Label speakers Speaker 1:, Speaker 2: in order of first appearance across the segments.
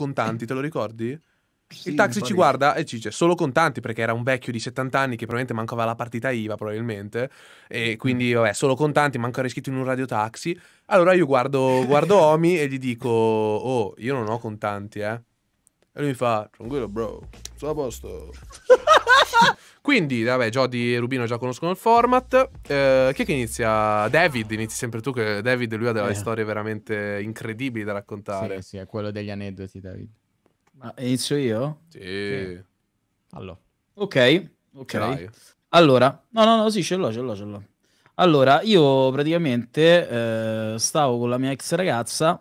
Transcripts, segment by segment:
Speaker 1: contanti, te lo ricordi? Sì, il taxi ci guarda e ci dice solo contanti perché era un vecchio di 70 anni che probabilmente mancava la partita IVA probabilmente e mm. quindi vabbè solo contanti mancava riscritto in un radiotaxi allora io guardo, guardo Omi e gli dico oh io non ho contanti eh e lui mi fa tranquillo bro sono a posto Quindi, vabbè, Jody e Rubino già conoscono il format. Eh, chi è che inizia? David, inizi sempre tu, che David lui ha delle eh. storie veramente incredibili da raccontare. Sì, sì, è quello degli aneddoti, David.
Speaker 2: Ma inizio io? Sì. sì.
Speaker 1: Allora. Ok, ok.
Speaker 2: Allora, no, no, no, sì, ce l'ho, ce l'ho, ce l'ho. Allora, io praticamente eh, stavo con la mia ex ragazza,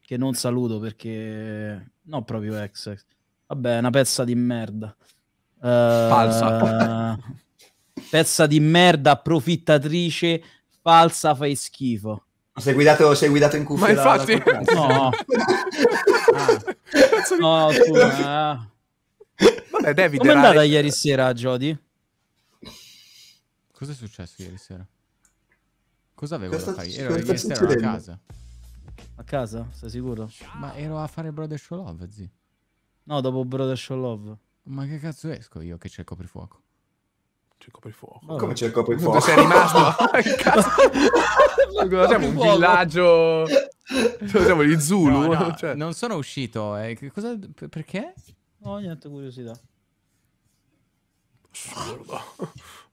Speaker 2: che non saluto perché... No, proprio ex, ex. Vabbè, una pezza di merda falsa. Eh, pezza di merda, approfittatrice, falsa, fai
Speaker 3: schifo. Sei guidato, sei guidato in cuffia. Ma infatti... no.
Speaker 2: ah. no, tu, ma... Eh. Vabbè, David Come è andata ieri sera, Jody?
Speaker 4: Cosa è successo ieri sera? Cosa avevo cosa da fare? Ero ieri sera a casa.
Speaker 2: A casa? Sei sicuro? Ma ero a fare Brother Show Love, zi. No, dopo Brother Show Love. Ma che cazzo esco
Speaker 4: io che c'è il coprifuoco? C'è il coprifuoco. Come c'è il coprifuoco? Sei rimasto. Cazzo. siamo un villaggio.
Speaker 2: Cioè, siamo gli
Speaker 4: Zulu. No, no, cioè... Non sono uscito. Eh. Cosa... Perché?
Speaker 2: No, oh, niente curiosità.
Speaker 1: Assurdo.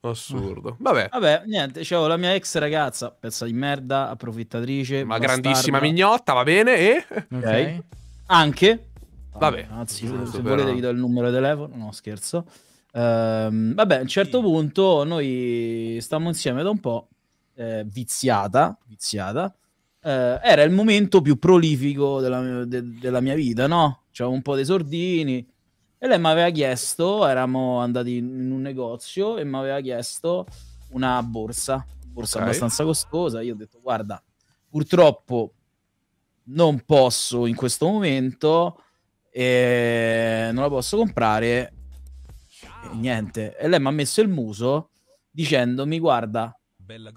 Speaker 1: Assurdo. Mm. Vabbè.
Speaker 2: Vabbè, niente. C'avevo la mia ex ragazza, pezza di merda,
Speaker 1: approfittatrice. Ma bastarda. grandissima mignotta, va bene? E? Ok. okay. Anche
Speaker 2: Vabbè, anzi, se, se volete vi do il numero di telefono, no scherzo. Ehm, vabbè, a un certo punto noi stiamo insieme da un po', eh, viziata, viziata. Eh, era il momento più prolifico della, de, della mia vita, no? C'avevo un po' dei sordini e lei mi aveva chiesto, eravamo andati in un negozio e mi aveva chiesto una borsa, borsa okay. abbastanza costosa. Io ho detto, guarda, purtroppo non posso in questo momento, e non la posso comprare. E niente. E lei mi ha messo il muso dicendomi: Guarda,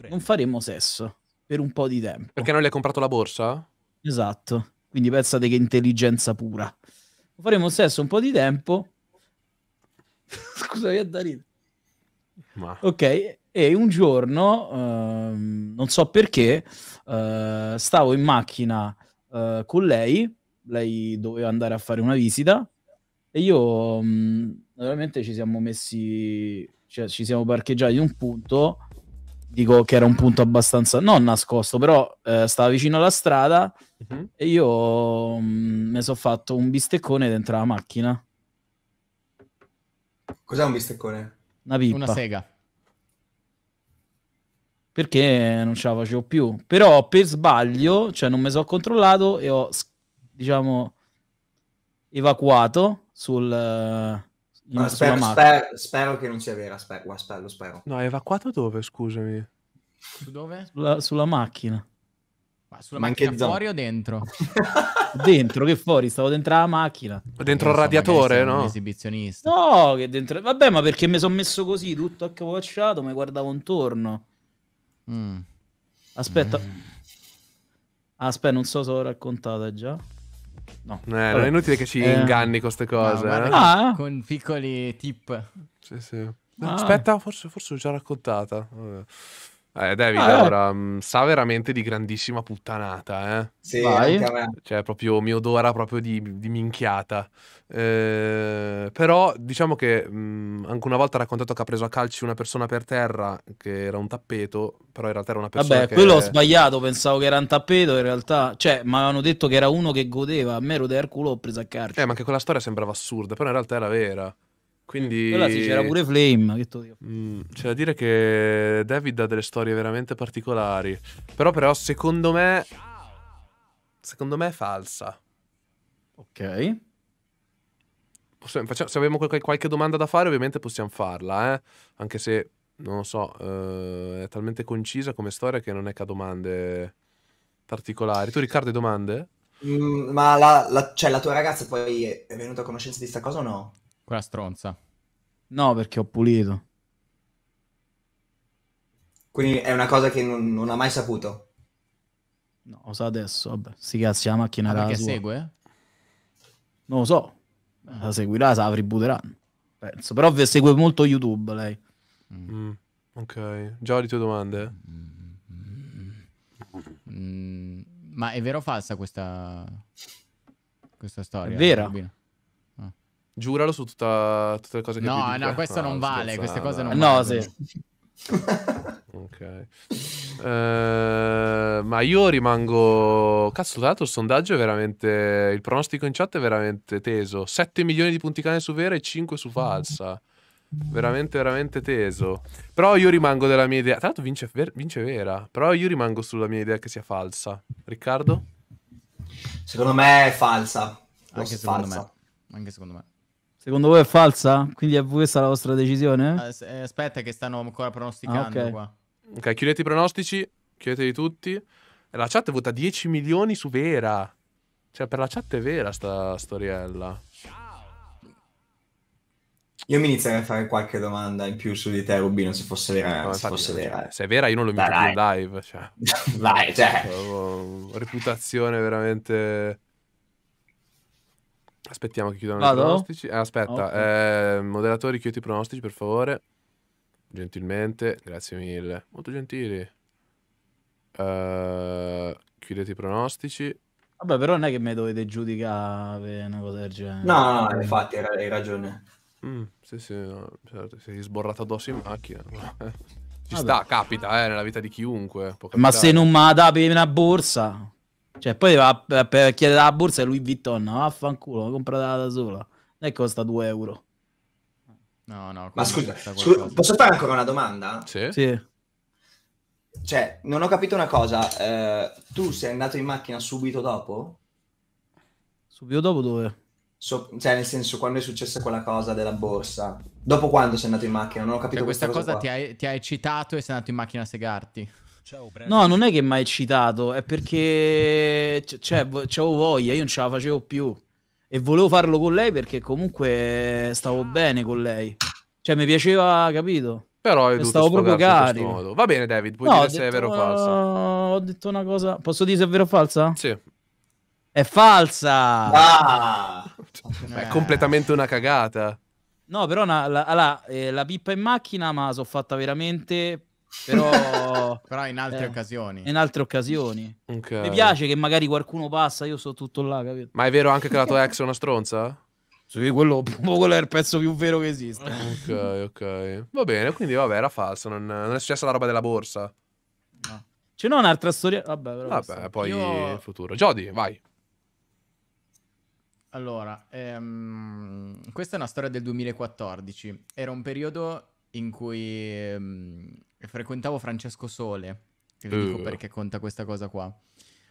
Speaker 2: non faremo sesso per un po' di tempo. Perché non le hai comprato la borsa? Esatto. Quindi pensate che intelligenza pura. Faremo sesso un po' di tempo. scusami a ha Ma. Ok, e un giorno, ehm, non so perché, eh, stavo in macchina eh, con lei lei doveva andare a fare una visita e io mh, mm, naturalmente ci siamo messi, cioè ci siamo parcheggiati in un punto, dico che era un punto abbastanza, non nascosto, però eh, stava vicino alla strada uh-huh. e io mm, mi sono fatto un bisteccone dentro la macchina.
Speaker 3: Cos'è un bisteccone? Una pippa. Una sega.
Speaker 2: Perché non ce la facevo più. Però per sbaglio, cioè non mi sono controllato e ho scherzato diciamo, evacuato sul... In, eh, no, spero, spero,
Speaker 3: spero, che non sia vero, aspetta, spero, spero.
Speaker 2: No, evacuato dove, scusami?
Speaker 3: Su dove?
Speaker 2: Sulla, sulla macchina.
Speaker 3: Ma sulla Ma macchina fuori o dentro?
Speaker 2: dentro, che fuori? Stavo dentro la macchina. Dentro il radiatore, no? Esibizionista. No, che dentro... Vabbè, ma perché mi sono messo così, tutto accavacciato, mi guardavo intorno. Mm. Aspetta. Mm. Aspetta, non so se l'ho raccontata già.
Speaker 4: No.
Speaker 1: Eh, allora. non è inutile che ci eh. inganni con queste cose. No, eh? ah. Con piccoli tip. Sì, sì. No, ah. Aspetta, forse, forse l'ho già raccontata. Vabbè. Eh, David, ah, eh. allora, eh. sa veramente di grandissima puttanata, eh? Sì, Vai. Cioè, proprio, mi odora proprio di, di minchiata. Eh, però, diciamo che mh, mm, anche una volta ha raccontato che ha preso a calci una persona per terra, che era un tappeto, però in realtà era una persona Vabbè, che... quello ho sbagliato,
Speaker 2: pensavo che era un tappeto, in realtà...
Speaker 1: Cioè, mi avevano detto che era uno che godeva, a me ero del culo, ho preso a calci. Eh, ma anche quella storia sembrava assurda, però in realtà era vera. Quindi... Quella sì, c'era pure Flame. Mm, c'è da dire che David ha delle storie veramente particolari. Però, però, secondo me... Secondo me è falsa. Ok. Possiamo, facciamo, se abbiamo qualche, domanda da fare, ovviamente possiamo farla, eh? Anche se, non lo so, eh, è talmente concisa come storia che non è che ha domande particolari. Tu, Riccardo, hai domande?
Speaker 3: Mm, ma la, la, cioè, la tua ragazza poi è venuta a conoscenza di questa cosa o no?
Speaker 1: Quella stronza. No, perché ho pulito.
Speaker 3: Quindi è una cosa che non, non ha mai saputo. No, lo sa adesso. Vabbè,
Speaker 2: si cazzi, la macchina ah, era segue? Non lo so. La seguirà, la tributeranno. Penso. Però segue molto YouTube
Speaker 4: lei. Mm.
Speaker 1: Ok, già le tue domande. Eh.
Speaker 4: Mm. Ma è vero o falsa questa, questa storia? È
Speaker 1: vera. Robina? Giuralo su tutta, tutte le cose che no, No, no, questo ah, non vale, scherzata. queste ah, cose non no, valgono. Sì. ok. Uh, ma io rimango... Cazzo, dato il sondaggio è veramente... Il pronostico in chat è veramente teso. 7 milioni di punti cane su vera e 5 su falsa.
Speaker 5: Veramente,
Speaker 1: veramente teso. Però io rimango della mia idea... Tra l'altro vince, ver... vince vera. Però io rimango sulla mia idea che sia falsa. Riccardo? Secondo me è falsa. Anche falsa. secondo me. Anche secondo me.
Speaker 2: Secondo voi è falsa? Quindi è questa la vostra decisione?
Speaker 4: Ah, eh, aspetta che stanno ancora pronosticando ah, okay. qua.
Speaker 1: Ok, chiudete i pronostici, chiudeteli tutti. La chat vota 10 milioni su Vera. Cioè, per la chat è vera sta storiella.
Speaker 3: Io mi inizierei a fare qualche domanda in più su di te, Rubino, se fosse vera. No, se, fosse vera. Cioè, se è vera, io non lo metto più in live. Cioè. Vai, cioè.
Speaker 1: Reputazione veramente Aspettiamo che chiudano Vado? i pronostici. Ah, aspetta, okay. eh, moderatori, chiudi i pronostici per favore. Gentilmente, grazie mille. Molto gentili. Uh, chiudete i pronostici. Vabbè, però non è che mi dovete giudicare una cosa del genere. No, no, infatti hai ragione. Mm, sì, sì, no, certo. sei sborrato addosso in macchina. Ci Vabbè. sta, capita, eh, nella vita di chiunque. Ma se non mi ha
Speaker 2: dà una borsa... Cioè, poi va per chiedere la borsa e lui Vuitton, no? affanculo,
Speaker 3: vaffanculo, compratela da sola. E costa 2 euro.
Speaker 4: No, no. Ma scusa, scu- posso fare ancora
Speaker 3: una domanda? Sì. sì. Cioè, non ho capito una cosa. Eh, tu sei andato in macchina subito dopo? Subito dopo dove? So, cioè, nel senso, quando è successa quella cosa della borsa? Dopo quando sei andato in macchina? Non ho capito cioè, questa, questa cosa. cosa
Speaker 4: ti, ha, ti ha eccitato e sei andato in macchina a segarti. No, non è che mi ha
Speaker 2: eccitato, è perché cioè, c'avevo voglia, io non ce la facevo più. E volevo farlo con lei perché comunque stavo bene con lei. Cioè, mi piaceva, capito? Però io stavo proprio carico. Va bene, David, puoi no, dire se è vero o falsa. Uh, ho detto una cosa. Posso dire se è vero o falsa? Sì. È falsa! Ah!
Speaker 1: Eh. È completamente una cagata.
Speaker 2: No, però na, la, la, eh, la pippa in macchina ma l'ho fatta veramente però... Però in altre eh, occasioni. In altre occasioni. Okay. Mi piace che magari qualcuno passa, io sto tutto là, capito?
Speaker 1: Ma è vero anche che la tua ex è una stronza? Sì, quello, quello, è il pezzo più vero che esiste. ok, ok. Va bene, quindi vabbè, era falso. Non, non è successa la roba della borsa. No. C'è un'altra storia.
Speaker 4: Vabbè, però vabbè poi io... il
Speaker 1: futuro. Jody, vai.
Speaker 4: Allora, ehm, questa è una storia del 2014. Era un periodo in cui ehm, frequentavo Francesco Sole, vi dico uh. perché conta questa cosa qua.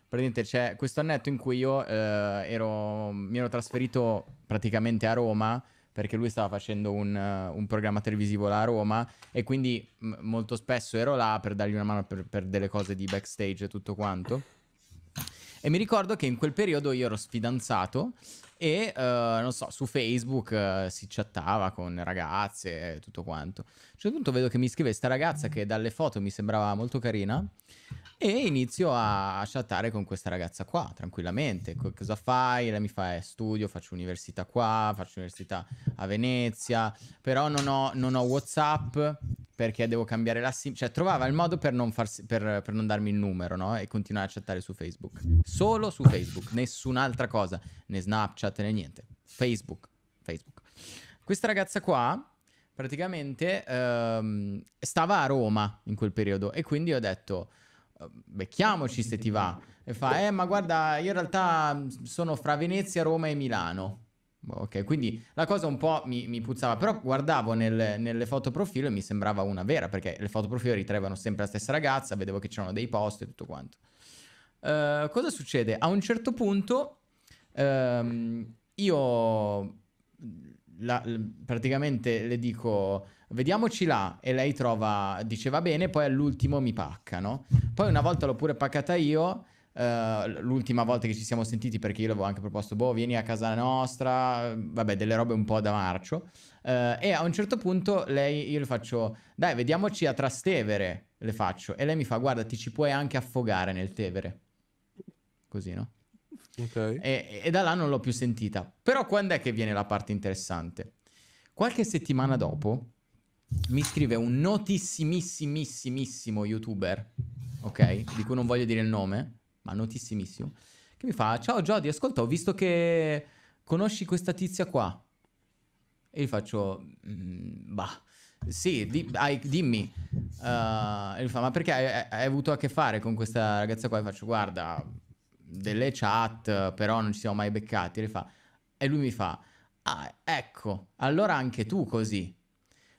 Speaker 4: Praticamente c'è questo annetto in cui io eh, ero, mi ero trasferito praticamente a Roma perché lui stava facendo un, eh, un programma televisivo là a Roma e quindi m- molto spesso ero là per dargli una mano per, per delle cose di backstage e tutto quanto. E mi ricordo che in quel periodo io ero sfidanzato e uh, non so, su Facebook uh, si chattava con ragazze e tutto quanto. A un certo punto vedo che mi scrive questa ragazza che dalle foto mi sembrava molto carina e inizio a chattare con questa ragazza qua, tranquillamente. Co- cosa fai? Lei mi fa, eh, studio, faccio università qua, faccio università a Venezia, però non ho, non ho Whatsapp perché devo cambiare la SIM. Cioè, trovava il modo per non, farsi, per, per non darmi il numero, no? E continuare a chattare su Facebook. Solo su Facebook, nessun'altra cosa, né Snapchat né niente. Facebook, Facebook. Questa ragazza qua praticamente ehm, stava a Roma in quel periodo e quindi ho detto ehm, becchiamoci se ti va e fa eh ma guarda io in realtà mm, sono fra Venezia, Roma e Milano ok quindi la cosa un po' mi, mi puzzava però guardavo nel, nelle foto profilo e mi sembrava una vera perché le foto profilo ritraevano sempre la stessa ragazza vedevo che c'erano dei post e tutto quanto uh, cosa succede? a un certo punto um, io la, praticamente le dico vediamoci là e lei trova, dice va bene, poi all'ultimo mi pacca, no? Poi una volta l'ho pure paccata io, eh, l'ultima volta che ci siamo sentiti perché io l'avevo anche proposto, boh vieni a casa nostra, vabbè delle robe un po' da marcio eh, e a un certo punto lei, io le faccio dai vediamoci a Trastevere, le faccio e lei mi fa guarda ti ci puoi anche affogare nel Tevere, così no? Okay. E, e da là non l'ho più sentita. Però quando è che viene la parte interessante? Qualche settimana dopo mi scrive un notissimissimissimo youtuber, ok? Di cui non voglio dire il nome, ma notissimissimo, che mi fa, ciao Jody, ascolta, ho visto che conosci questa tizia qua. E gli faccio, mm, bah, sì, di, hai, dimmi. Uh, e gli fa, ma perché hai, hai, avuto a che fare con questa ragazza qua? E faccio, guarda, delle chat, però non ci siamo mai beccati. Le fa, e lui mi fa, ah, ecco, allora anche tu così.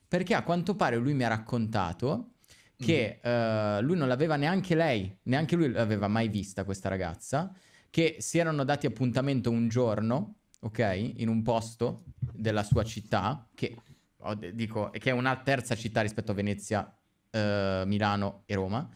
Speaker 4: Perché a quanto pare lui mi ha raccontato che mm. uh, lui non l'aveva neanche lei, neanche lui l'aveva mai vista questa ragazza, che si erano dati appuntamento un giorno, ok, in un posto della sua città, che, oh, dico, che è una terza città rispetto a Venezia, uh, Milano e Roma,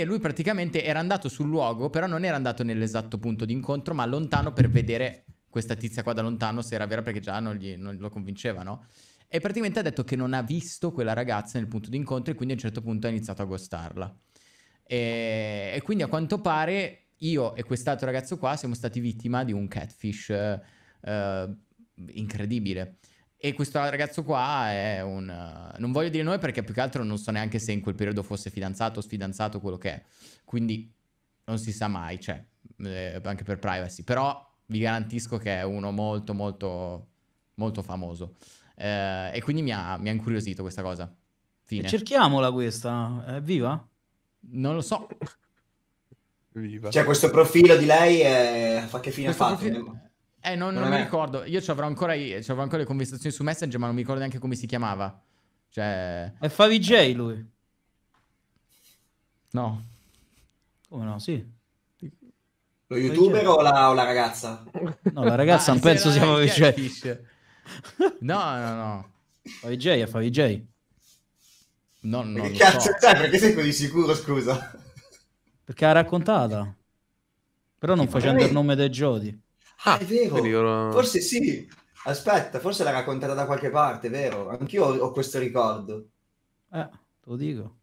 Speaker 4: e lui praticamente era andato sul luogo, però non era andato nell'esatto punto di incontro, ma lontano per vedere questa tizia qua da lontano se era vera perché già non, gli, non lo convinceva, no? E praticamente ha detto che non ha visto quella ragazza nel punto di incontro e quindi a un certo punto ha iniziato a gostarla. E, e quindi a quanto pare io e quest'altro ragazzo qua siamo stati vittima di un catfish eh, eh incredibile. E questo ragazzo qua è un... Non voglio dire noi perché più che altro non so neanche se in quel periodo fosse fidanzato o sfidanzato, quello che è. Quindi non si sa mai, cioè, eh, anche per privacy. Però vi garantisco che è uno molto, molto, molto famoso. Eh, e quindi mi ha, mi ha, incuriosito questa cosa. Fine. Cerchiamola questa, è viva? Non lo so.
Speaker 3: Viva. Cioè questo profilo di lei è... fa che fine questo ha fatto? Profilo...
Speaker 4: Eh, non, non, non mi ricordo. Io ci avrò, ancora, ci avrò ancora le conversazioni su Messenger, ma non mi ricordo neanche come si chiamava. Cioè... È Favij eh. lui. No. Come
Speaker 2: no? Sì.
Speaker 3: Lo youtuber o la, o la, ragazza? No, la
Speaker 2: ragazza ah, non penso sia eh, Favij. No, no, no. Favij è Favij. No, no, che cazzo so.
Speaker 3: sai? Perché sei così sicuro, scusa?
Speaker 2: Perché ha raccontata. Però non facendo il nome dei Jodi.
Speaker 3: Ah, è vero. Io... Forse sì. Aspetta, forse l'ha raccontata da qualche parte, vero? Anch'io ho, ho questo ricordo.
Speaker 4: Eh, te lo dico.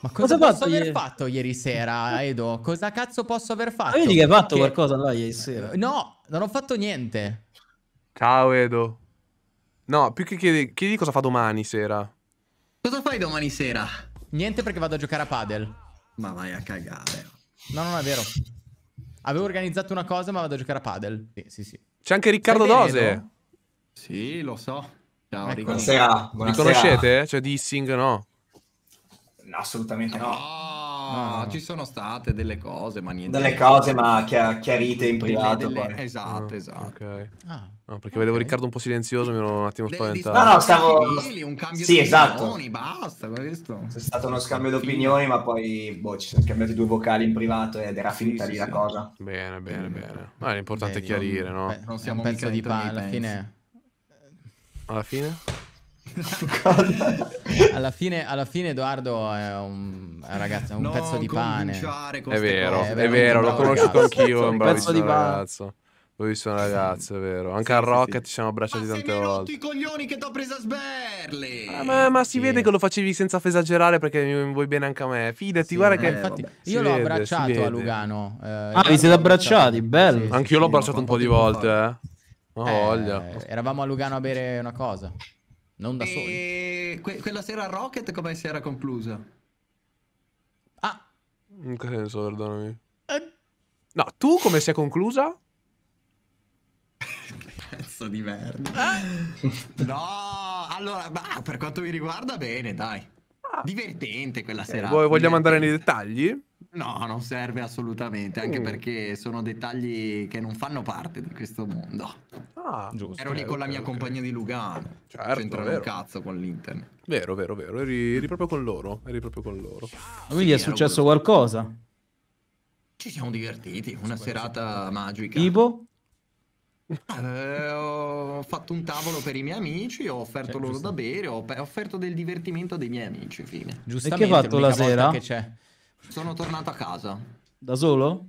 Speaker 4: Ma cosa, cosa posso aver ieri... fatto ieri sera, Edo? Cosa cazzo posso aver fatto? Ma vedi che hai fatto Perché...
Speaker 1: qualcosa là ieri eh, sera.
Speaker 4: No, non ho fatto niente.
Speaker 1: Ciao, Edo. No, più che chiedi, chiedi cosa fa domani sera. Cosa fai domani sera?
Speaker 4: Niente perché vado a giocare a padel. Ma vai a cagare. No, non è vero. Avevo organizzato una cosa, ma vado a giocare a padel. Sì, sì, sì. C'è
Speaker 5: anche Riccardo Stai Dose. Bene,
Speaker 1: sì, lo so. Ciao, ecco. Buonasera. Buonasera. Li conoscete? Cioè, Dissing, no?
Speaker 5: no? Assolutamente no. no no, ci sono state delle cose, ma niente. Delle cose, ma chiar- chiarite in privato. Delle, delle... Esatto, mm, esatto. Okay. Ah,
Speaker 1: no, perché okay. vedevo Riccardo un po' silenzioso, mi ero un attimo spaventato. No, no, stavo...
Speaker 5: un cambio sì, di esatto. opinioni, basta, questo. C'è stato uno scambio di opinioni, ma
Speaker 3: poi, boh, ci sono cambiati due vocali in privato ed era finita sì, lì sì, la sì. cosa. Bene, bene, bene.
Speaker 1: Ma ah, è importante è chiarire, no? Beh, non siamo un pezzo di pane, eh. alla fine... Alla fine?
Speaker 4: alla, fine, alla fine Edoardo è un, è un ragazzo, è un no, pezzo di pane. È
Speaker 1: vero, è vero, è vero l'ho conosciuto anch'io, è un bravissimo ragazzo. L'ho visto un ragazzo, è vero. Anche sì, a Rocket sì, sì. ci siamo abbracciati ma tante volte.
Speaker 5: Ma i coglioni che t'ho presa a sberli! Ah,
Speaker 1: ma, ma si vede che lo facevi senza esagerare perché mi vuoi bene anche a me. Fidati, guarda eh, che... Infatti, io l'ho abbracciato a Lugano. Eh, ah, vi siete abbracciati, bello. Anch'io l'ho abbracciato un po' di volte, eh.
Speaker 4: voglia. Eh, eravamo a Lugano a bere una cosa.
Speaker 5: Non da e... soli. Que- quella sera Rocket come si era conclusa?
Speaker 1: Ah. In che senso, perdonami? Eh. No, tu come si è conclusa? che cazzo di merda. Eh?
Speaker 5: no, allora, bah, per quanto mi riguarda, bene, dai. Ah. Divertente quella sera. Eh, vogliamo divertente.
Speaker 1: andare nei dettagli? No, non
Speaker 5: serve assolutamente, anche mm. perché sono dettagli che non fanno parte di questo mondo.
Speaker 1: Ah, giusto. Ero lì con la mia okay,
Speaker 5: compagnia di Lugano. Certo, C'entrava un cazzo con l'internet. Vero, vero, vero. Eri, eri, proprio con loro. Eri proprio con loro. Ma quindi sì, è successo
Speaker 2: qualcosa?
Speaker 5: Ci siamo divertiti. Una sì, serata sì. magica. Tipo? Eh, ho fatto un tavolo per i miei amici, ho offerto cioè, loro da bere, ho offerto del divertimento dei miei amici. Fine. E che hai fatto la sera? Che c'è. Sono tornato a casa.
Speaker 3: Da solo?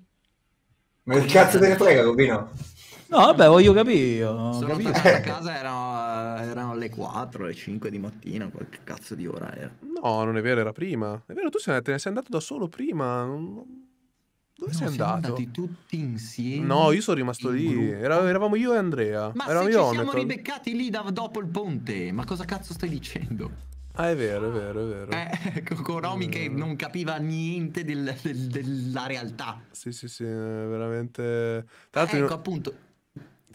Speaker 3: Ma il cazzo te ne frega, Rubino?
Speaker 2: No, vabbè, voglio capire.
Speaker 5: Sono capire. a eh. casa, erano, erano, le 4, le 5 di mattina, qualche cazzo
Speaker 1: di ora era. No, non è vero, era prima. È vero, tu sei, te ne sei andato da solo prima. Dove no, sei andato? Siamo andati tutti insieme. No, io sono rimasto lì. Era, eravamo io e Andrea. Ma eravamo se ci siamo
Speaker 5: ribeccati lì da, dopo il ponte, ma cosa cazzo stai dicendo? Ah,
Speaker 1: è vero, è vero, è vero.
Speaker 5: Eh, ecco, con Romy che eh. non capiva niente del, del, della realtà.
Speaker 1: Sì, sì, sì, eh, veramente. Tra l'altro, eh, ecco, appunto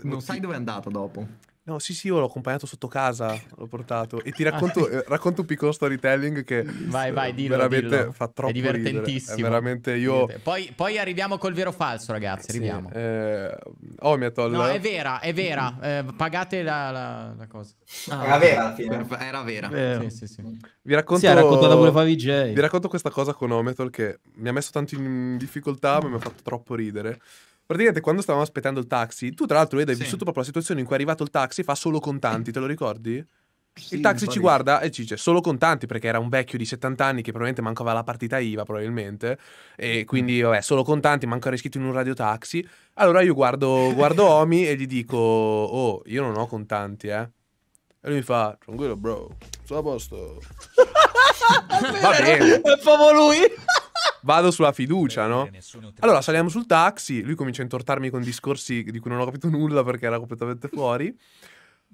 Speaker 1: non sai dove è andato dopo. No, sì, sì, io l'ho accompagnato sotto casa, l'ho portato. E ti ah, racconto, eh, racconto un piccolo storytelling che vai, vai, eh, dillo, veramente dillo. fa troppo È divertentissimo. È veramente io...
Speaker 4: Poi, poi, arriviamo col vero falso, ragazzi, arriviamo. Sì, eh, Omiatol... Oh, no, è vera, è vera. Eh, pagate la, la, la cosa. Ah, era vera alla fine. Era vera. vera. Sì, sì, sì.
Speaker 1: Vi racconto... Sì, raccontata pure Favi Vi racconto questa cosa con Ometol che mi ha messo tanto in difficoltà, ma mi ha fatto troppo ridere. Praticamente quando stavamo aspettando il taxi, tu tra l'altro Ed hai sì. vissuto proprio la situazione in cui è arrivato il taxi fa solo contanti, te lo ricordi? Sì, il taxi ci guarda e ci dice solo contanti perché era un vecchio di 70 anni che probabilmente mancava la partita IVA probabilmente e mm-hmm. quindi vabbè solo contanti manco era iscritto in un radiotaxi allora io guardo, guardo Omi e gli dico oh io non ho contanti eh e lui mi fa tranquillo bro sono a posto va bene è proprio lui vado sulla fiducia, no? Allora saliamo sul taxi, lui comincia a intortarmi con discorsi di cui non ho capito nulla perché era completamente fuori.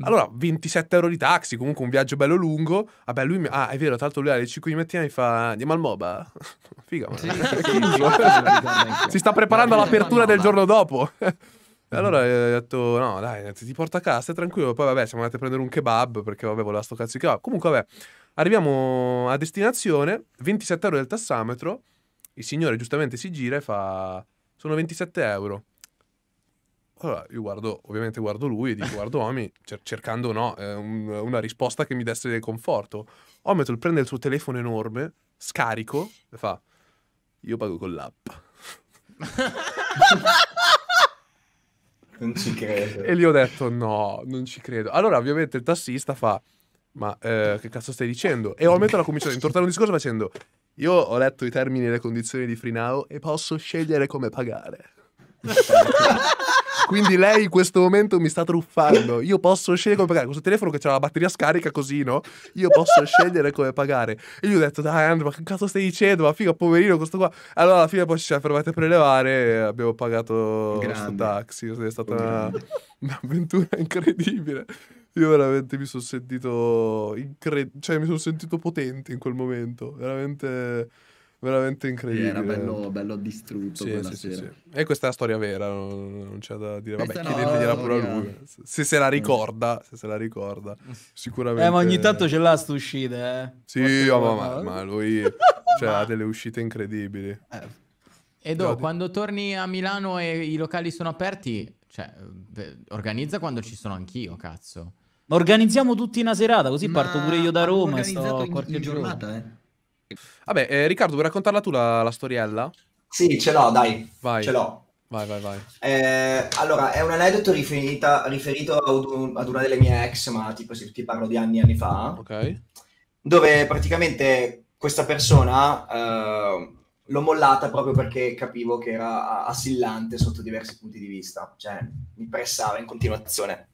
Speaker 1: Allora, 27 euro di taxi, comunque un viaggio bello lungo. Vabbè, lui mi... Ah, è vero, tra l'altro lui alle 5 di mattina mi fa... Andiamo al MOBA? Figa, ma... Sì, si sta preparando all'apertura del giorno dopo. allora mm-hmm. ho detto, no, dai, ti porto a casa, tranquillo. Poi, vabbè, siamo andati a prendere un kebab, perché, vabbè, voleva sto cazzo di kebab. Comunque, vabbè, arriviamo a destinazione, 27 euro del tassametro. Il signore giustamente si gira e fa, sono 27 euro. Allora io guardo, ovviamente guardo lui e dico guardo Omi cer- cercando no, eh, un, una risposta che mi desse conforto. Ometol prende il suo telefono enorme, scarico e fa io pago con l'app.
Speaker 3: non ci credo. E gli ho
Speaker 1: detto no, non ci credo. Allora ovviamente il tassista fa ma eh, che cazzo stai dicendo? E Ometol ha cominciato a intortare un discorso facendo io ho letto i termini e le condizioni di Free Now e posso scegliere come pagare. Quindi lei in questo momento mi sta truffando. Io posso scegliere come pagare. Questo telefono che c'ha la batteria scarica così, no? Io posso scegliere come pagare. E gli ho detto, dai Andrea, ma che cazzo stai dicendo? Ma figa, poverino questo qua. Allora alla fine poi ci siamo fermati a prelevare e abbiamo pagato questo taxi. È stata un'avventura incredibile. Io veramente mi sono sentito incredibile, cioè mi sono sentito potente in quel momento, veramente veramente incredibile. Era bello, bello distrutto sì, sì, sì, sì, E questa è la storia vera, non, non c'è da dire, vabbè, chiedetegliela no, pure a lui. Se se la ricorda, se se la ricorda, sicuramente. Eh, ma ogni tanto
Speaker 2: ce l'ha sta uscita, eh. Sì, oh, ma, ma, ma,
Speaker 1: lui cioè, ha delle uscite incredibili. Eh.
Speaker 4: Edo, quando torni a Milano e i locali sono aperti, cioè, eh, organizza quando
Speaker 1: ci sono anch'io, cazzo.
Speaker 2: Ma organizziamo tutti una serata, così Ma parto pure io da Roma e sto in, qualche
Speaker 3: in giornata, eh.
Speaker 1: Vabbè, eh, Riccardo, vuoi raccontarla tu la, la, storiella? Sì, ce l'ho, dai. Vai. Ce l'ho. Vai, vai, vai.
Speaker 3: Eh, allora, è un aneddoto riferita, riferito ad, un, ad, una delle mie ex, ma tipo se ti parlo di anni e anni fa. Ok. Dove praticamente questa persona eh, l'ho mollata proprio perché capivo che era assillante sotto diversi punti di vista. Cioè, mi pressava in continuazione.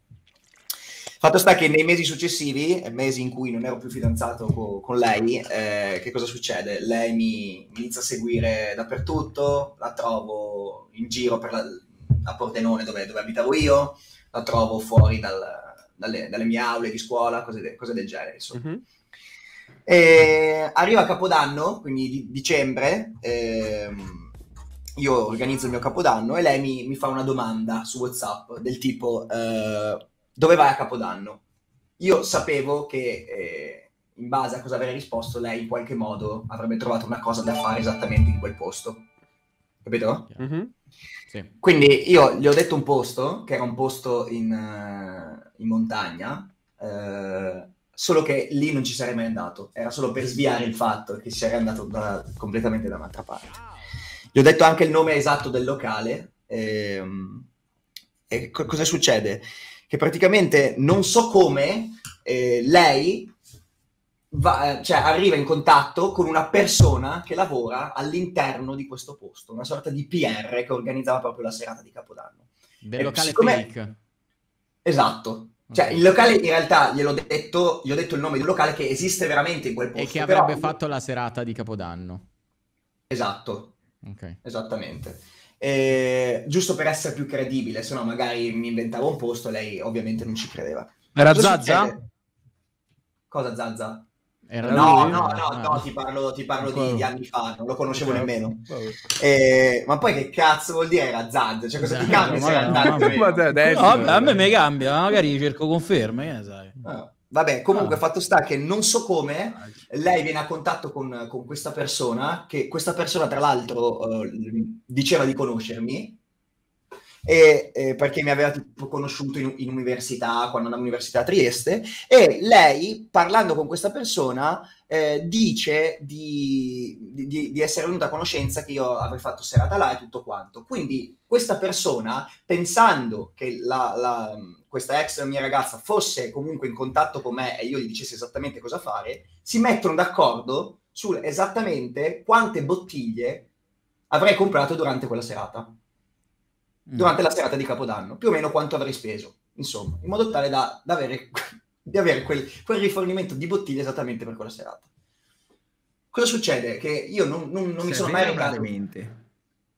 Speaker 3: Fatto sta che nei mesi successivi, eh, mesi in cui non ero più fidanzato co- con lei, eh, che cosa succede? Lei mi, inizia a seguire dappertutto, la trovo in giro la, a Pordenone dove, dove, abitavo io, la trovo fuori dal, dalle, dalle, mie aule di scuola, cose, de, cose del genere. Mm-hmm. E, arriva a Capodanno, quindi di, dicembre, eh, io organizzo il mio Capodanno e lei mi, mi, fa una domanda su WhatsApp del tipo... Eh, dove vai a Capodanno? Io sapevo che eh, in base a cosa avrei risposto lei in qualche modo avrebbe trovato una cosa da fare esattamente in quel posto. Capito? Mm-hmm. Sì. Quindi io gli ho detto un posto, che era un posto in, uh, in montagna, uh, solo che lì non ci sarei mai andato, era solo per sviare il fatto che ci sarei andato da, completamente da un'altra parte. Gli ho detto anche il nome esatto del locale. E, ehm, e co- cosa succede? che praticamente non so come eh, lei va, eh, cioè, arriva in contatto con una persona che lavora all'interno di questo posto, una sorta di PR che organizzava proprio la serata di Capodanno.
Speaker 4: Del e eh, locale siccome...
Speaker 3: Esatto. Cioè, okay. il locale in realtà gliel'ho detto, gli ho detto il nome di un locale che esiste veramente in quel posto. E che avrebbe però... fatto
Speaker 4: la serata di Capodanno. Esatto. Okay. Esattamente
Speaker 3: eh, giusto per essere più credibile, se no magari mi inventavo un posto, lei ovviamente non ci credeva. Era Cosa Zazza? Succede? Cosa Zazza? Era no, lui, no, no, eh. no, ti parlo, ti parlo di, di, anni fa, non lo conoscevo okay. nemmeno. Certo. Eh, ma poi che cazzo vuol dire era Zaz? Cioè cosa ti cambia se era Zaz? a me mi cambia,
Speaker 2: magari cerco conferme,
Speaker 3: eh, sai. Ah. Vabbè, comunque, ah. fatto sta che non so come ah, ecco. lei viene a contatto con, con questa persona, che questa persona, tra l'altro, eh, diceva di conoscermi, e, eh, perché mi aveva tipo, conosciuto in, in, università, quando andavo all'università a Trieste, e lei, parlando con questa persona, eh, dice di, di, di, essere venuta a conoscenza che io avrei fatto serata là e tutto quanto. Quindi questa persona, pensando che la, la questa ex mia ragazza fosse comunque in contatto con me e io gli dicessi esattamente cosa fare, si mettono d'accordo su esattamente quante bottiglie avrei comprato durante quella serata, mm. durante la serata di Capodanno, più o meno quanto avrei speso, insomma, in modo tale da, da avere, di avere quel, quel, rifornimento di bottiglie esattamente per quella serata. Cosa succede? Che io non, non, non mi sono mai recato...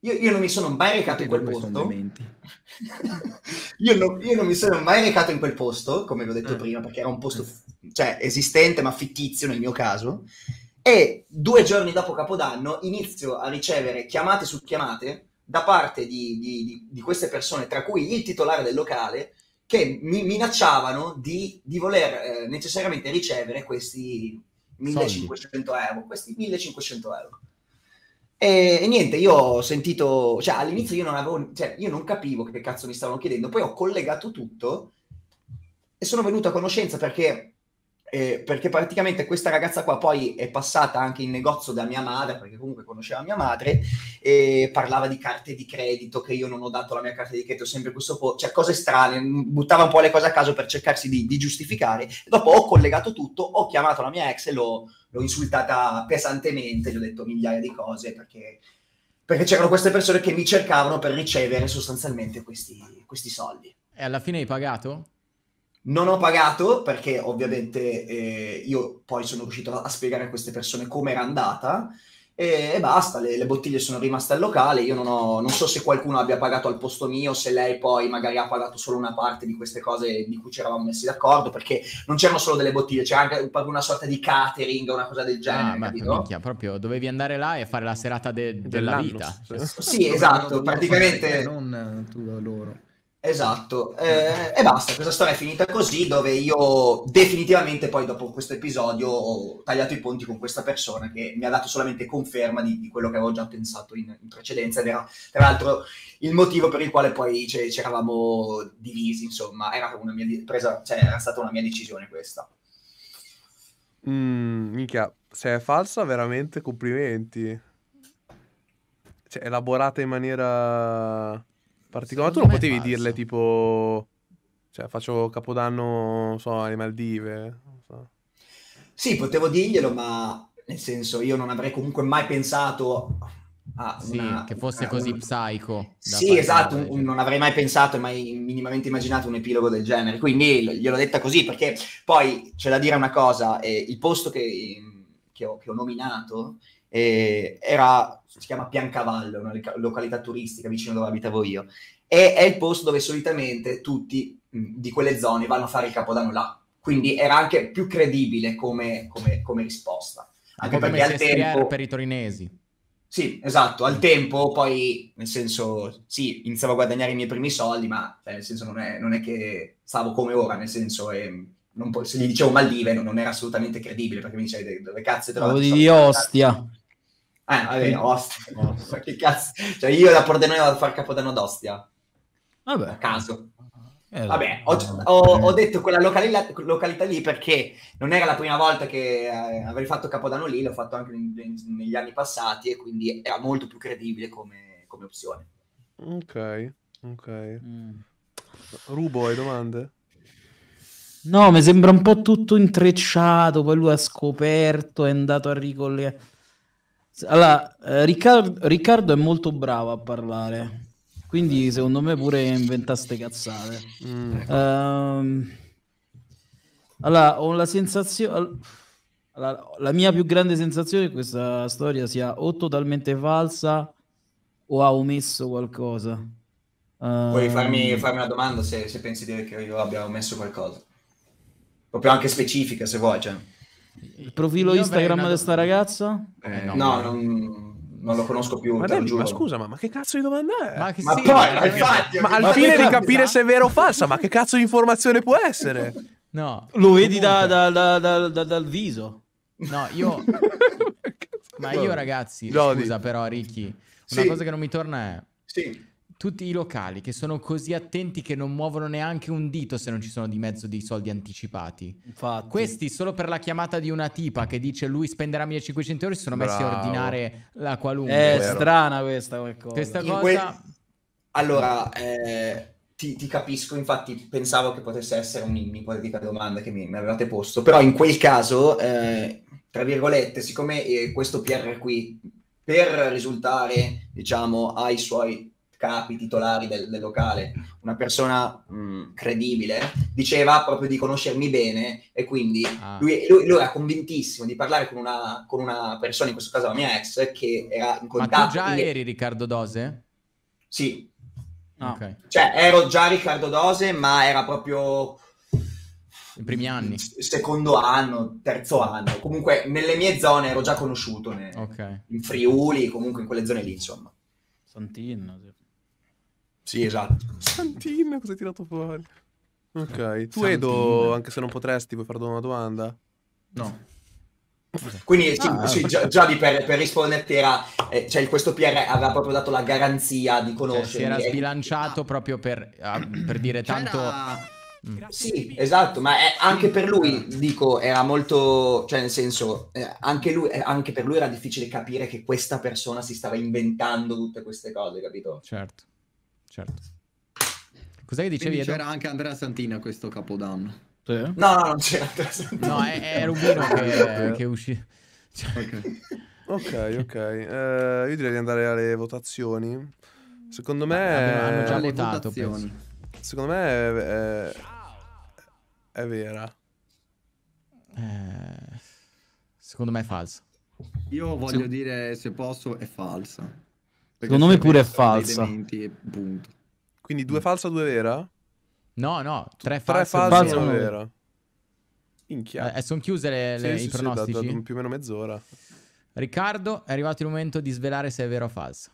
Speaker 3: Io, io, non mi sono mai recato in quel posto. io, non, io, non, mi sono mai recato in quel posto, come vi ho detto eh. prima, perché era un posto f- eh. cioè, esistente ma fittizio nel mio caso. E due giorni dopo Capodanno inizio a ricevere chiamate su chiamate da parte di, di, di, di queste persone, tra cui il titolare del locale, che mi minacciavano di, voler eh, necessariamente ricevere questi 1500 Soldi. euro. Questi 1500 euro. E, e, niente, io ho sentito, cioè all'inizio io non avevo, cioè io non capivo che cazzo mi stavano chiedendo, poi ho collegato tutto e sono venuto a conoscenza perché eh, perché praticamente questa ragazza qua poi è passata anche in negozio da mia madre, perché comunque conosceva mia madre, e parlava di carte di credito, che io non ho dato la mia carta di credito, sempre questo po', cioè cose strane, buttava un po' le cose a caso per cercarsi di, di giustificare. E dopo ho collegato tutto, ho chiamato la mia ex e l'ho, l'ho insultata pesantemente, gli ho detto migliaia di cose perché perché c'erano queste persone che mi cercavano per ricevere sostanzialmente questi, questi soldi.
Speaker 4: E alla fine hai pagato?
Speaker 3: Non ho pagato perché ovviamente eh, io poi sono riuscito a spiegare a queste persone come era andata e, e basta, le, le, bottiglie sono rimaste al locale, io non, ho, non, so se qualcuno abbia pagato al posto mio, se lei poi magari ha pagato solo una parte di queste cose di cui ci eravamo messi d'accordo, perché non c'erano solo delle bottiglie, c'era anche una sorta di catering o una cosa del genere. Ah, minchia,
Speaker 4: proprio dovevi andare là e fare la serata de- della vita. Sì,
Speaker 3: esatto, praticamente...
Speaker 5: Non tu da loro.
Speaker 3: Esatto, eh. eh, e basta, questa storia è finita così dove io definitivamente poi dopo questo episodio ho tagliato i ponti con questa persona che mi ha dato solamente conferma di, di quello che avevo già pensato in, in, precedenza ed era tra l'altro il motivo per il quale poi ci eravamo divisi, insomma, era, presa, cioè, era, stata una mia decisione questa.
Speaker 1: Mm, mica, se è falsa veramente complimenti. Cioè, elaborata in maniera particolare. tu non potevi dirle tipo... Cioè, faccio Capodanno, non so, alle Maldive. So.
Speaker 3: Sì, potevo dirglielo, ma nel senso io non avrei comunque mai pensato Ah, sì, una, che fosse una, così un...
Speaker 4: psycho. Sì,
Speaker 3: esatto, un, un, non avrei mai pensato e mai minimamente immaginato un epilogo del genere, quindi gliel'ho detta così perché poi c'è da dire una cosa, eh, il posto che, che, ho, che ho, nominato eh, era si chiama Piancavallo, una località turistica vicino dove abitavo io, e è il posto dove solitamente tutti mh, di quelle zone vanno a fare il capodanno là. Quindi era anche più credibile come, come, come risposta. Anche un po perché al tempo...
Speaker 4: per i torinesi.
Speaker 3: Sì, esatto, al tempo poi, nel senso, sì, iniziavo a guadagnare i miei primi soldi, ma cioè, nel senso non è, non è, che stavo come ora, nel senso... Eh, po- se gli dicevo Maldive non, non, era assolutamente credibile perché mi dicevi dove cazzo trovato di
Speaker 2: Ostia
Speaker 3: Ah, ah, vabbè, Ostia. Ostia. Oh, che cazzo? Cioè, io da Pordenone vado a fare Capodanno d'Ostia. Vabbè. A caso. Eh, Vabbè, ho, ho, eh. ho, detto quella località, località, lì perché non era la prima volta che eh, avrei fatto Capodanno lì, l'ho fatto anche in, in, negli anni passati e quindi era molto più credibile come, come
Speaker 1: opzione. Ok, ok. Mm. Rubo, hai domande?
Speaker 2: No, mi sembra un po' tutto intrecciato, poi lui ha scoperto, è andato a ricollegare. Allora, eh, Riccardo, è molto bravo a parlare, quindi secondo me pure inventaste cazzate. Mm. Um, allora, ho la sensazione... Allora, la mia più grande sensazione è che questa storia sia o totalmente falsa o ha omesso qualcosa. Vuoi um... farmi, farmi,
Speaker 3: una domanda se, se pensi che io abbia omesso qualcosa? Proprio anche specifica, se vuoi, cioè. Il
Speaker 2: profilo Io Instagram
Speaker 1: di sta ragazza? Eh, eh, no, no non non lo conosco più. Ma, Nelly, ma scusa, ma, ma, che cazzo di domanda è? Ma, che ma sì, poi, ma infatti, ma al fine di capire se è vero o falsa, ma che cazzo di informazione può essere?
Speaker 2: No,
Speaker 4: lo
Speaker 1: vedi da, da, da, dal viso. No,
Speaker 4: io... ma io ragazzi, Lodi. scusa però Ricky, una sì. cosa che non mi torna è... Sì tutti i locali che sono così attenti che non muovono neanche un dito se non ci sono di mezzo dei soldi anticipati. Infatti. Questi solo per la chiamata di una tipa che dice lui spenderà 1500 euro si sono messi Bravo. a ordinare la qualunque. È eh, Vero. strana questa cosa. Questa cosa... Que... Allora,
Speaker 3: eh, ti, ti, capisco, infatti pensavo che potesse essere un'ipotetica domanda che mi, mi avevate posto, però in quel caso, eh, tra virgolette, siccome eh, questo PR qui per risultare diciamo, ai suoi capi titolari del, del locale, una persona mh, mm, credibile, diceva proprio di conoscermi bene e quindi ah. lui, lui, lui, era convintissimo di parlare con una, con una, persona, in questo caso la mia ex, che era in contatto. Ma tu già in... eri
Speaker 4: Riccardo Dose? Sì. Ah, no. Okay.
Speaker 3: Cioè, ero già Riccardo Dose, ma era proprio... I primi anni? Secondo anno, terzo anno. Comunque nelle mie zone ero già conosciuto, ne... okay. in Friuli, comunque in quelle zone lì, insomma. Santino.
Speaker 1: Sì. Sì, esatto. Santin, cosa hai tirato fuori? Ok. Tu, Santin. Edo, anche se non potresti, vuoi fare una domanda? No. Quindi ah, sì, perché...
Speaker 3: gi- Giavi per, per risponderti era, eh, cioè questo PR aveva proprio dato la garanzia di conoscere. Cioè, si era eh.
Speaker 4: sbilanciato ah. proprio per, ah, per dire tanto... Mm.
Speaker 3: Sì, esatto, ma è, eh, anche per lui, dico, era molto, cioè nel senso, eh, anche, lui, eh, anche per lui era difficile capire che questa persona si stava inventando tutte queste cose,
Speaker 5: capito? Certo certo. Cos'è che dicevi? Quindi c'era anche Andrea Santina questo capodanno. Sì. No, no,
Speaker 4: non c'era Andrea Santina.
Speaker 3: No, è, è Rubino che,
Speaker 5: eh, che uscì. Cioè...
Speaker 1: Ok, ok. okay. Uh, io direi di andare alle votazioni. Secondo me... Vabbè, hanno già votato, Secondo me è, è, è vera.
Speaker 5: Eh, secondo me è falsa. Io voglio se... dire, se posso, è falsa. Secondo me pure è falsa. Quindi
Speaker 1: due falsa, due vera?
Speaker 5: No, no, tre, tre
Speaker 1: false, false una vera. vera. Minchia. Eh, eh sono chiuse le, le, sì, i sì, pronostici? Sì, da, da più o meno
Speaker 4: mezz'ora. Riccardo, è arrivato il momento di svelare se è vero o falso.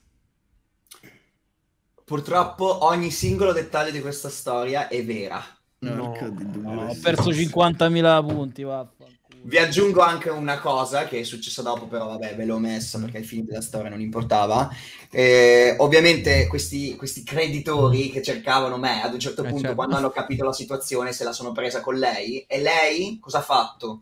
Speaker 3: Purtroppo ogni singolo dettaglio di questa storia è vera. No, no ho perso
Speaker 2: 50.000 punti, vaffanculo.
Speaker 3: Vi aggiungo anche una cosa che è successa dopo, però vabbè, ve l'ho messa perché ai fini della storia non importava. Eh, ovviamente questi, questi, creditori che cercavano me, ad un certo eh, punto, certo. quando hanno capito la situazione, se la sono presa con lei. E lei cosa ha fatto?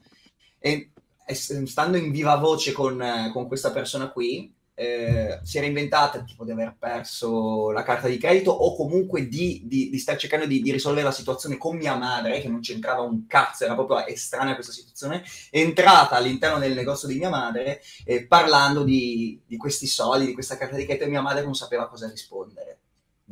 Speaker 3: E, stando in viva voce con, con questa persona qui, eh, si era inventata tipo di aver perso la carta di credito o comunque di, di, di star cercando di, di, risolvere la situazione con mia madre che non c'entrava un cazzo, era proprio estranea questa situazione, è entrata all'interno del negozio di mia madre eh, parlando di, questi soldi, di questa carta di credito e mia madre non sapeva cosa rispondere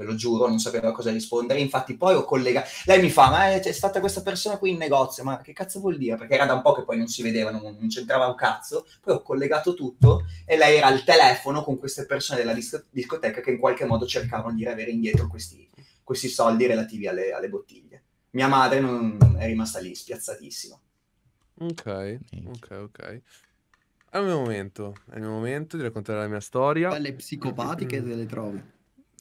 Speaker 3: ve lo giuro, non sapeva cosa rispondere. Infatti, poi ho collegato. Lei mi fa: Ma è, eh, c'è stata questa persona qui in negozio, ma che cazzo vuol dire? Perché era da un po' che poi non si vedevano, non, non c'entrava un cazzo. Poi ho collegato tutto e lei era al telefono con queste persone della disco- discoteca che in qualche modo cercavano di avere indietro questi, questi soldi relativi alle, alle, bottiglie. Mia madre non, è rimasta lì, spiazzatissima.
Speaker 1: Ok, ok, ok. È il mio momento, è il mio momento di raccontare la mia storia. Quelle psicopatiche se le trovi.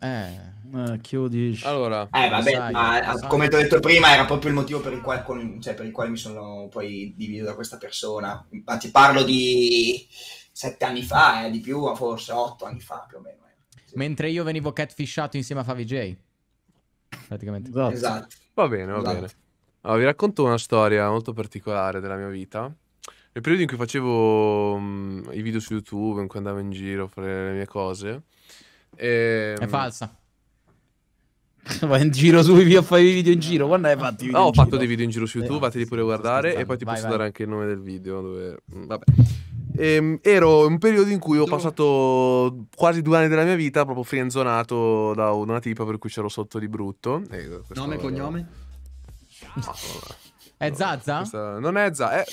Speaker 1: Eh, eh chiudi. Allora,
Speaker 3: eh, vabbè, sai, ma, ah, sai. come ti ho detto prima, era proprio il motivo per il, quale, cioè, per il quale mi sono poi diviso da questa persona. Infatti, parlo di sette anni fa, eh, di più, forse otto anni fa più o meno. Eh.
Speaker 4: Sì. Mentre io venivo catfishato insieme a Favij J. Praticamente. Esatto. esatto.
Speaker 1: Va bene, va esatto. bene. Allora, vi racconto una storia molto particolare della mia vita. Nel periodo in cui facevo um, i video su YouTube, in cui andavo in giro a fare le mie cose, e... Ehm, è falsa. Vai in giro su video, fai i video in giro. Quando hai fatto i video? No, ho fatto giro? dei video in giro su eh, YouTube, eh, fateli pure guardare. E poi ti vai, posso vai. dare anche il nome del video. Dove... Mm, vabbè. Ehm, ero in un periodo in cui ho passato quasi due anni della mia vita proprio frienzonato da una tipa per cui c'ero sotto di brutto. E eh, nome e cognome? No, È Zazza? Questa... Non è Zazza. È...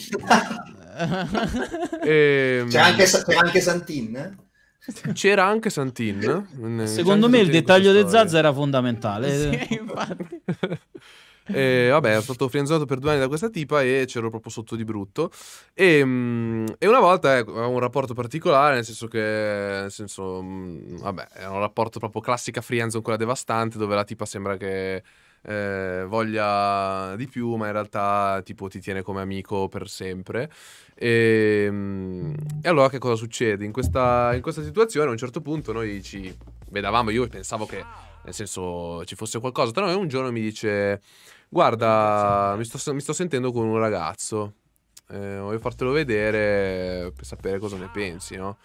Speaker 1: ehm... C'è anche,
Speaker 3: anche Santin, eh?
Speaker 1: C'era anche Santin. Secondo me il
Speaker 2: dettaglio di Zazza era fondamentale.
Speaker 3: Sì, infatti.
Speaker 1: E, eh, vabbè, ero stato frienzolato per due anni da questa tipa e c'ero proprio sotto di brutto. E, ehm, e una volta eh, avevamo un rapporto particolare, nel senso che, nel senso, mm, vabbè, era un rapporto proprio classica friendzone, quella devastante, dove la tipa sembra che eh, voglia di più, ma in realtà tipo ti tiene come amico per sempre. E, ehm, e allora che cosa succede? In questa, in questa situazione a un certo punto noi ci vedavamo, io pensavo che nel senso ci fosse qualcosa, però un giorno mi dice guarda mi sto, mi sto sentendo con un ragazzo, eh, voglio fartelo vedere per sapere cosa ne pensi, no?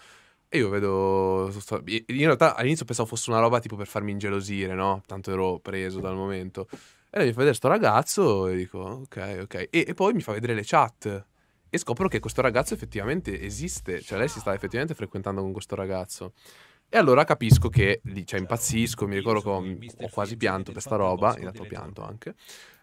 Speaker 1: E io vedo. In realtà all'inizio pensavo fosse una roba tipo per farmi ingelosire, no? Tanto ero preso dal momento. E lei mi fa vedere sto ragazzo e dico, ok, ok. E, e, poi mi fa vedere le chat. E scopro che questo ragazzo effettivamente esiste. Cioè, lei si sta effettivamente frequentando con questo ragazzo. E allora capisco che lì, cioè, impazzisco. Mi ricordo che ho, quasi pianto per sta roba. In realtà ho pianto anche.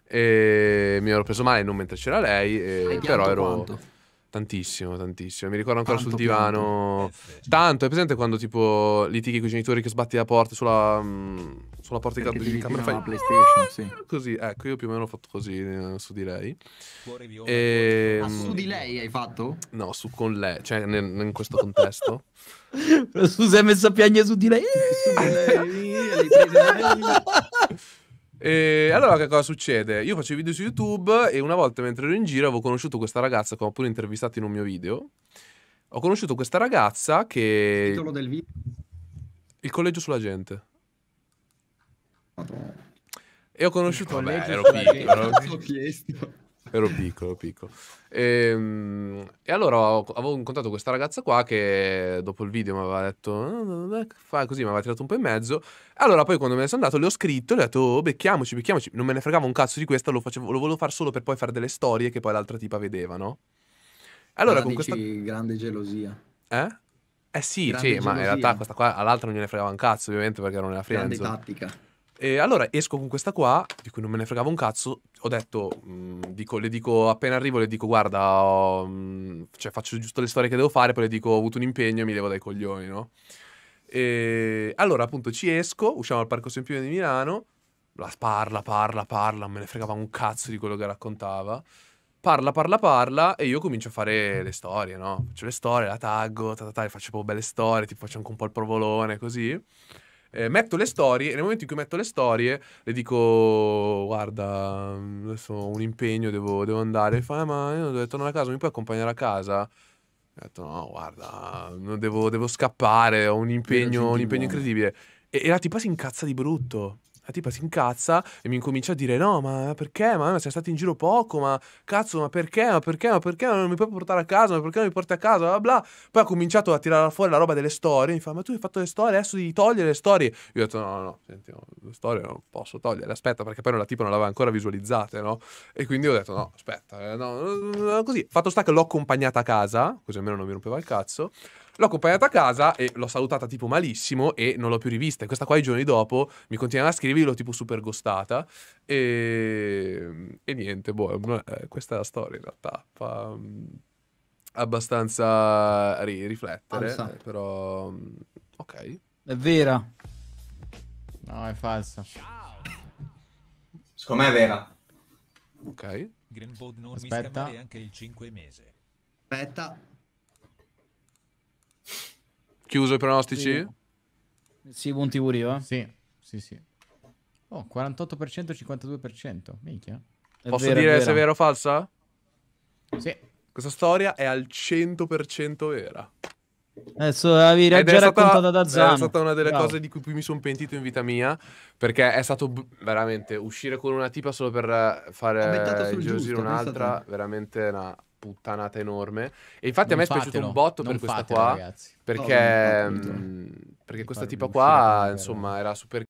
Speaker 1: E mi ero preso male non mentre c'era lei, e, però ero. Quanto? Tantissimo, tantissimo. Mi ricordo ancora tanto sul divano. Pianto. Eh, tanto, è presente quando tipo litighi con i genitori che sbatti la porta sulla, mm, sulla porta Perché di, di camera fai PlayStation, sì. Così, ecco, io più o meno ho fatto così eh, su di lei. E... Mm, Ma su di lei hai fatto? No, su con lei, cioè nel, in questo contesto. Su si è messa a piangere su di lei. su di lei. E allora che cosa succede? Io facevo video su YouTube e una volta mentre ero in giro avevo conosciuto questa ragazza che ho pure intervistato in un mio video. Ho conosciuto questa ragazza che... Il titolo del video? Il collegio sulla gente. Madonna. E ho conosciuto... Vabbè, ero piccolo. ero piccolo, piccolo. E, ehm, e, allora avevo incontrato questa ragazza qua che dopo il video mi aveva detto, oh, fa così, mi aveva tirato un po' in mezzo. Allora poi quando me ne sono andato le ho scritto, le ho detto, oh, becchiamoci, becchiamoci. Non me ne fregavo un cazzo di questa, lo, facevo, lo volevo fare solo per poi fare delle storie che poi l'altra tipa vedeva, no? Allora, con questa... grande gelosia. Eh? Eh sì, sì ma in realtà questa qua all'altra non gliene fregava un cazzo, ovviamente, perché non era nella friendzone. Grande tattica. E allora esco con questa qua, di cui non me ne fregavo un cazzo, ho detto, mh, mm, dico, le dico appena arrivo, le dico guarda, mh, mm, cioè, faccio giusto le storie che devo fare, poi le dico ho avuto un impegno e mi levo dai coglioni, no? E allora appunto ci esco, usciamo al Parco Sempione di Milano, la parla, parla, parla, me ne fregava un cazzo di quello che raccontava. Parla, parla, parla e io comincio a fare le storie, no? Faccio le storie, la taggo, ta, ta, ta, faccio proprio belle storie, ti faccio anche un po' il provolone, così. Eh, metto le storie e nel momento in cui metto le storie le dico guarda mm, adesso ho un impegno devo, devo andare e fa eh, ma io devo tornare a casa mi puoi accompagnare a casa e ho detto no guarda devo, devo scappare ho un impegno, un impegno incredibile e, e la tipa si incazza di brutto la tipa si incazza e mi incomincia a dire: No, ma perché? Ma, ma sei stato in giro poco? Ma cazzo, ma perché? Ma perché? Ma perché? non mi puoi portare a casa? Ma perché non mi porti a casa? Bla bla. Poi ha cominciato a tirare fuori la roba delle storie. Mi fa: Ma tu hai fatto le storie, adesso devi togliere le storie. Io ho detto: No, no, no, senti, no, le storie non posso togliere. Aspetta, perché poi la tipa non l'aveva ancora visualizzate, no? E quindi ho detto: No, aspetta, eh, no, no, no così. Fatto sta che l'ho accompagnata a casa, così almeno non mi rompeva il cazzo. L'ho accompagnata a casa e l'ho salutata tipo malissimo e non l'ho più rivista. E questa qua i giorni dopo mi continuava a scrivere, l'ho tipo super gostata. E, ehm, e niente, boh, eh, questa è la storia in realtà. Fa mm, abbastanza ri- riflettere, falsa. Eh, però... Mm, ok. È vera. No, è falsa. Secondo me è vera.
Speaker 5: Ok. Aspetta. Aspetta.
Speaker 2: Chiuso i pronostici? Sì, sì punti pure eh? Sì,
Speaker 1: sì, sì. Oh,
Speaker 4: 48%, 52%. Minchia. È Posso vera, dire se è vero
Speaker 1: o falsa? Sì. Questa storia è al 100% vera.
Speaker 2: Adesso l'avevi già stata, raccontata da Zano. È stata una delle Bravo. cose
Speaker 1: di cui mi sono pentito in vita mia. Perché è stato veramente uscire con una tipa solo per eh, fare il girosire un'altra. Veramente una puttanata enorme. E infatti non a me fatelo, è piaciuto un botto per questa fatelo, qua. Ragazzi. Perché, oh, mh, mm, perché questa tipa qua, insomma, era super